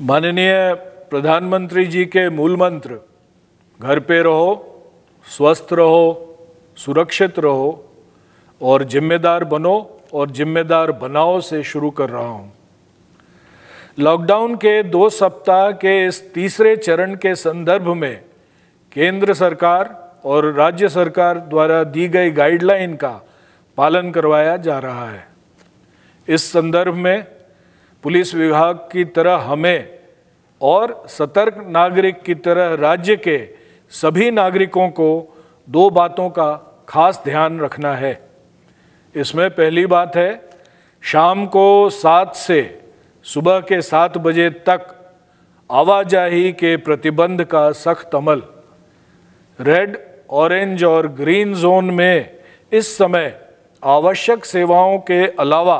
माननीय प्रधानमंत्री जी के मूल मंत्र घर पे रहो स्वस्थ रहो सुरक्षित रहो और जिम्मेदार बनो और जिम्मेदार बनाओ से शुरू कर रहा हूँ लॉकडाउन के दो सप्ताह के इस तीसरे चरण के संदर्भ में केंद्र सरकार और राज्य सरकार द्वारा दी गई गाइडलाइन का पालन करवाया जा रहा है इस संदर्भ में पुलिस विभाग की तरह हमें और सतर्क नागरिक की तरह राज्य के सभी नागरिकों को दो बातों का खास ध्यान रखना है इसमें पहली बात है शाम को सात से सुबह के सात बजे तक आवाजाही के प्रतिबंध का सख्त अमल रेड ऑरेंज और ग्रीन जोन में इस समय आवश्यक सेवाओं के अलावा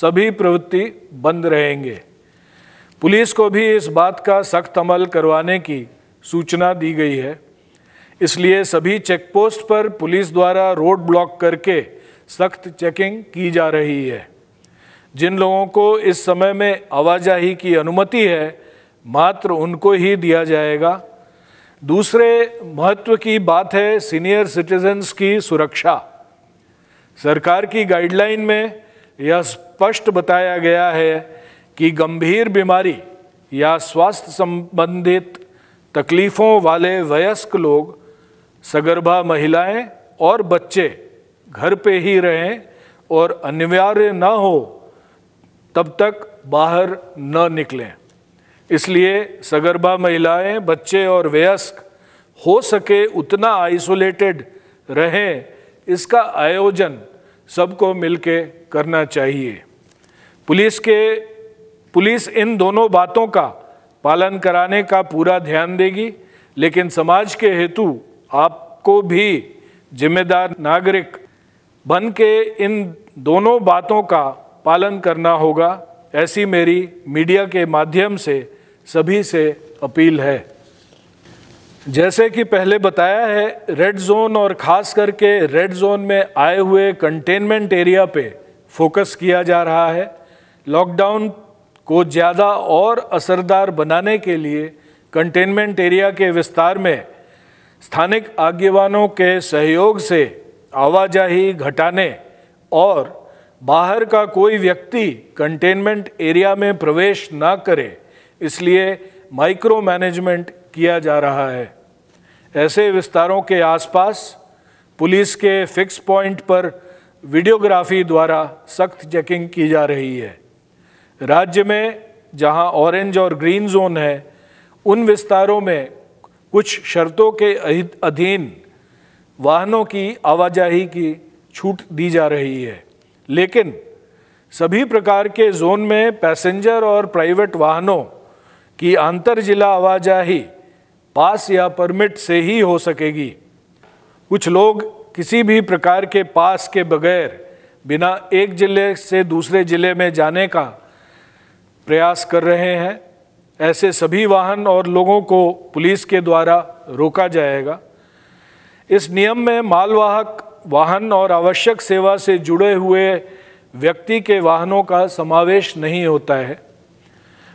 सभी प्रवृत्ति बंद रहेंगे पुलिस को भी इस बात का सख्त अमल करवाने की सूचना दी गई है इसलिए सभी चेकपोस्ट पर पुलिस द्वारा रोड ब्लॉक करके सख्त चेकिंग की जा रही है जिन लोगों को इस समय में आवाजाही की अनुमति है मात्र उनको ही दिया जाएगा दूसरे महत्व की बात है सीनियर सिटीजन्स की सुरक्षा सरकार की गाइडलाइन में यह स्पष्ट बताया गया है कि गंभीर बीमारी या स्वास्थ्य संबंधित तकलीफ़ों वाले वयस्क लोग सगर्भा महिलाएं और बच्चे घर पे ही रहें और अनिवार्य न हो तब तक बाहर न निकलें इसलिए सगर्भा महिलाएं बच्चे और वयस्क हो सके उतना आइसोलेटेड रहें इसका आयोजन सबको मिलके करना चाहिए पुलिस के पुलिस इन दोनों बातों का पालन कराने का पूरा ध्यान देगी लेकिन समाज के हेतु आपको भी जिम्मेदार नागरिक बन के इन दोनों बातों का पालन करना होगा ऐसी मेरी मीडिया के माध्यम से सभी से अपील है जैसे कि पहले बताया है रेड जोन और ख़ास करके रेड जोन में आए हुए कंटेनमेंट एरिया पे फोकस किया जा रहा है लॉकडाउन को ज़्यादा और असरदार बनाने के लिए कंटेनमेंट एरिया के विस्तार में स्थानिक आज्ञवानों के सहयोग से आवाजाही घटाने और बाहर का कोई व्यक्ति कंटेनमेंट एरिया में प्रवेश ना करे इसलिए माइक्रो मैनेजमेंट किया जा रहा है ऐसे विस्तारों के आसपास पुलिस के फिक्स पॉइंट पर वीडियोग्राफी द्वारा सख्त चेकिंग की जा रही है राज्य में जहां ऑरेंज और ग्रीन जोन है उन विस्तारों में कुछ शर्तों के अधीन वाहनों की आवाजाही की छूट दी जा रही है लेकिन सभी प्रकार के जोन में पैसेंजर और प्राइवेट वाहनों की अंतर जिला आवाजाही पास या परमिट से ही हो सकेगी कुछ लोग किसी भी प्रकार के पास के बगैर बिना एक ज़िले से दूसरे ज़िले में जाने का प्रयास कर रहे हैं ऐसे सभी वाहन और लोगों को पुलिस के द्वारा रोका जाएगा इस नियम में मालवाहक वाहन और आवश्यक सेवा से जुड़े हुए व्यक्ति के वाहनों का समावेश नहीं होता है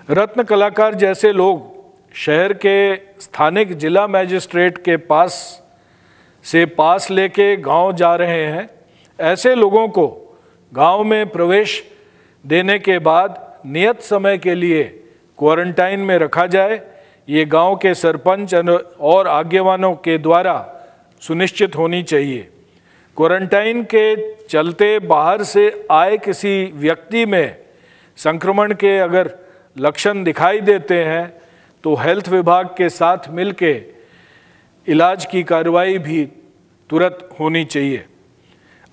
रत्न कलाकार जैसे लोग शहर के स्थानिक जिला मैजिस्ट्रेट के पास से पास लेके गांव जा रहे हैं ऐसे लोगों को गांव में प्रवेश देने के बाद नियत समय के लिए क्वारंटाइन में रखा जाए ये गांव के सरपंच और आज्ञावानों के द्वारा सुनिश्चित होनी चाहिए क्वारंटाइन के चलते बाहर से आए किसी व्यक्ति में संक्रमण के अगर लक्षण दिखाई देते हैं तो हेल्थ विभाग के साथ मिलके इलाज की कार्रवाई भी तुरंत होनी चाहिए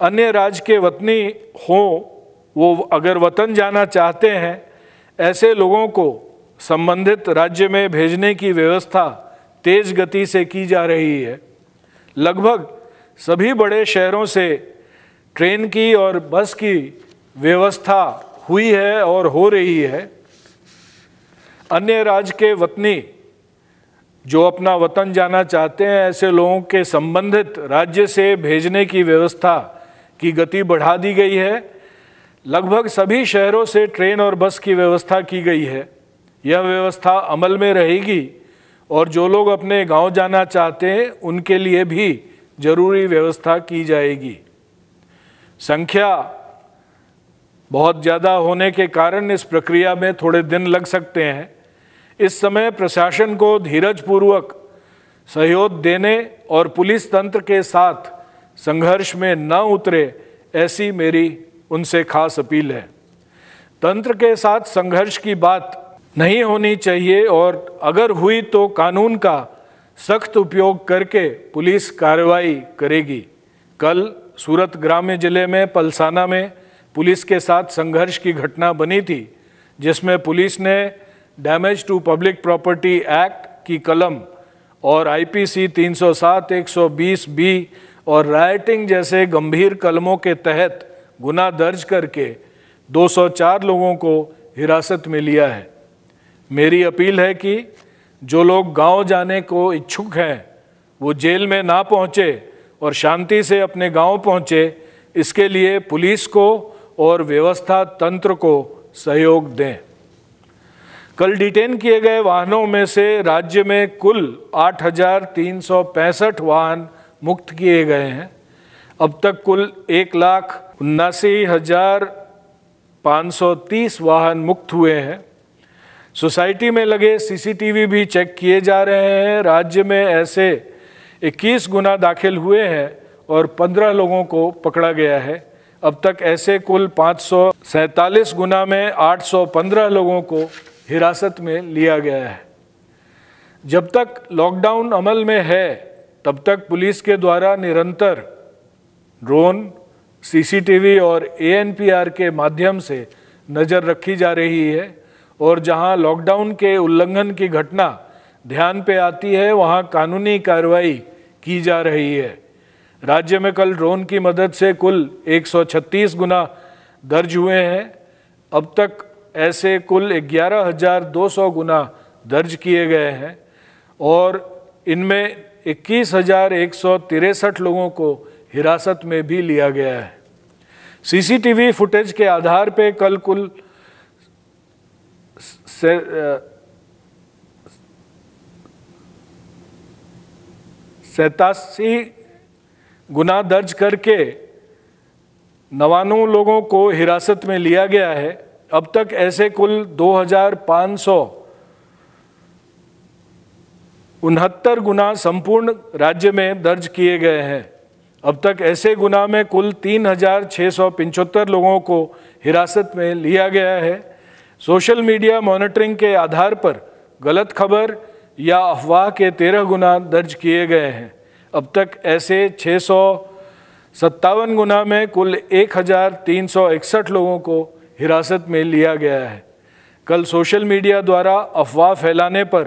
अन्य राज्य के वतनी हों वो अगर वतन जाना चाहते हैं ऐसे लोगों को संबंधित राज्य में भेजने की व्यवस्था तेज गति से की जा रही है लगभग सभी बड़े शहरों से ट्रेन की और बस की व्यवस्था हुई है और हो रही है अन्य राज्य के वतनी जो अपना वतन जाना चाहते हैं ऐसे लोगों के संबंधित राज्य से भेजने की व्यवस्था की गति बढ़ा दी गई है लगभग सभी शहरों से ट्रेन और बस की व्यवस्था की गई है यह व्यवस्था अमल में रहेगी और जो लोग अपने गांव जाना चाहते हैं उनके लिए भी ज़रूरी व्यवस्था की जाएगी संख्या बहुत ज़्यादा होने के कारण इस प्रक्रिया में थोड़े दिन लग सकते हैं इस समय प्रशासन को धीरजपूर्वक सहयोग देने और पुलिस तंत्र के साथ संघर्ष में न उतरे ऐसी मेरी उनसे खास अपील है तंत्र के साथ संघर्ष की बात नहीं होनी चाहिए और अगर हुई तो कानून का सख्त उपयोग करके पुलिस कार्रवाई करेगी कल सूरत ग्राम्य जिले में पलसाना में पुलिस के साथ संघर्ष की घटना बनी थी जिसमें पुलिस ने damage to public property act की कलम और आईपीसी 307, 120 बी और राइटिंग जैसे गंभीर कलमों के तहत गुना दर्ज करके 204 लोगों को हिरासत में लिया है मेरी अपील है कि जो लोग गांव जाने को इच्छुक हैं वो जेल में ना पहुंचे और शांति से अपने गांव पहुंचे इसके लिए पुलिस को और व्यवस्था तंत्र को सहयोग दें कल डिटेन किए गए वाहनों में से राज्य में कुल 8,365 वाहन मुक्त किए गए हैं अब तक कुल एक लाख उन्नासी हज़ार पाँच सौ तीस वाहन मुक्त हुए हैं सोसाइटी में लगे सीसीटीवी भी चेक किए जा रहे हैं राज्य में ऐसे 21 गुना दाखिल हुए हैं और 15 लोगों को पकड़ा गया है अब तक ऐसे कुल पाँच गुना में 815 लोगों को हिरासत में लिया गया है जब तक लॉकडाउन अमल में है तब तक पुलिस के द्वारा निरंतर ड्रोन सीसीटीवी और एएनपीआर के माध्यम से नज़र रखी जा रही है और जहां लॉकडाउन के उल्लंघन की घटना ध्यान पे आती है वहां कानूनी कार्रवाई की जा रही है राज्य में कल ड्रोन की मदद से कुल 136 गुना दर्ज हुए हैं अब तक ऐसे कुल 11,200 गुना दर्ज किए गए हैं और इनमें इक्कीस लोगों को हिरासत में भी लिया गया है सीसीटीवी फुटेज के आधार पर कल कुल से, सैतासी गुना दर्ज करके नवानवे लोगों को हिरासत में लिया गया है अब तक ऐसे कुल दो उनहत्तर गुना संपूर्ण राज्य में दर्ज किए गए हैं अब तक ऐसे गुना में कुल तीन लोगों को हिरासत में लिया गया है सोशल मीडिया मॉनिटरिंग के आधार पर गलत खबर या अफवाह के तेरह गुना दर्ज किए गए हैं अब तक ऐसे छः सौ सत्तावन गुना में कुल 1,361 लोगों को हिरासत में लिया गया है कल सोशल मीडिया द्वारा अफवाह फैलाने पर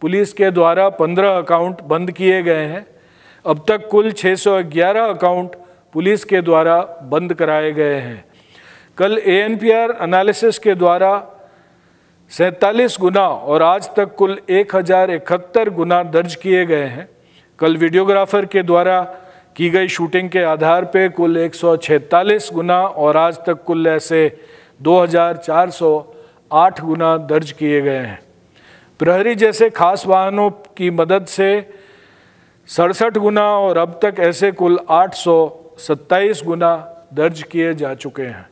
पुलिस के द्वारा 15 अकाउंट बंद किए गए हैं अब तक कुल 611 अकाउंट पुलिस के द्वारा बंद कराए गए हैं कल एएनपीआर एनालिसिस के द्वारा सैंतालीस गुना और आज तक कुल एक गुना दर्ज किए गए हैं कल वीडियोग्राफर के द्वारा की गई शूटिंग के आधार पर कुल एक गुना और आज तक कुल ऐसे 2408 गुना दर्ज किए गए हैं प्रहरी जैसे खास वाहनों की मदद से सड़सठ गुना और अब तक ऐसे कुल आठ गुना दर्ज किए जा चुके हैं